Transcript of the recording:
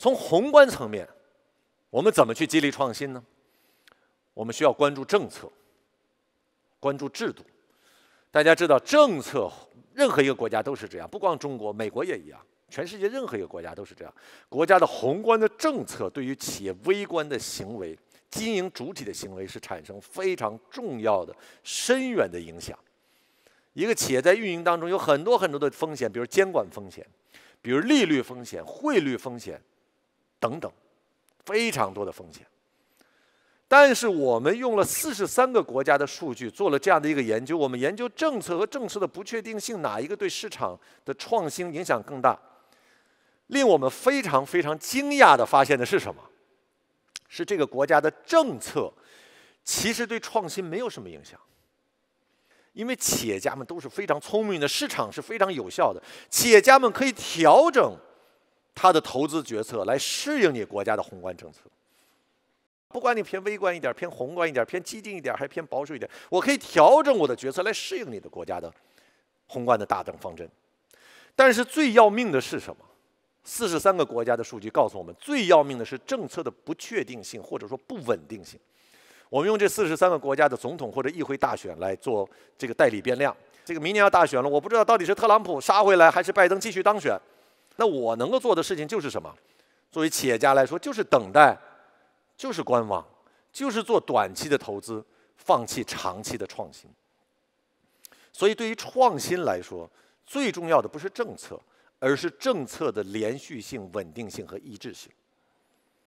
从宏观层面，我们怎么去激励创新呢？我们需要关注政策，关注制度。大家知道，政策任何一个国家都是这样，不光中国，美国也一样，全世界任何一个国家都是这样。国家的宏观的政策对于企业微观的行为、经营主体的行为是产生非常重要的、深远的影响。一个企业在运营当中有很多很多的风险，比如监管风险，比如利率风险、汇率风险。等等，非常多的风险。但是我们用了四十三个国家的数据，做了这样的一个研究。我们研究政策和政策的不确定性，哪一个对市场的创新影响更大？令我们非常非常惊讶的发现的是什么？是这个国家的政策其实对创新没有什么影响，因为企业家们都是非常聪明的，市场是非常有效的，企业家们可以调整。他的投资决策来适应你国家的宏观政策，不管你偏微观一点、偏宏观一点、偏激进一点，还是偏保守一点，我可以调整我的决策来适应你的国家的宏观的大政方针。但是最要命的是什么？四十三个国家的数据告诉我们，最要命的是政策的不确定性或者说不稳定性。我们用这四十三个国家的总统或者议会大选来做这个代理变量。这个明年要大选了，我不知道到底是特朗普杀回来，还是拜登继续当选。那我能够做的事情就是什么？作为企业家来说，就是等待，就是观望，就是做短期的投资，放弃长期的创新。所以，对于创新来说，最重要的不是政策，而是政策的连续性、稳定性和一致性。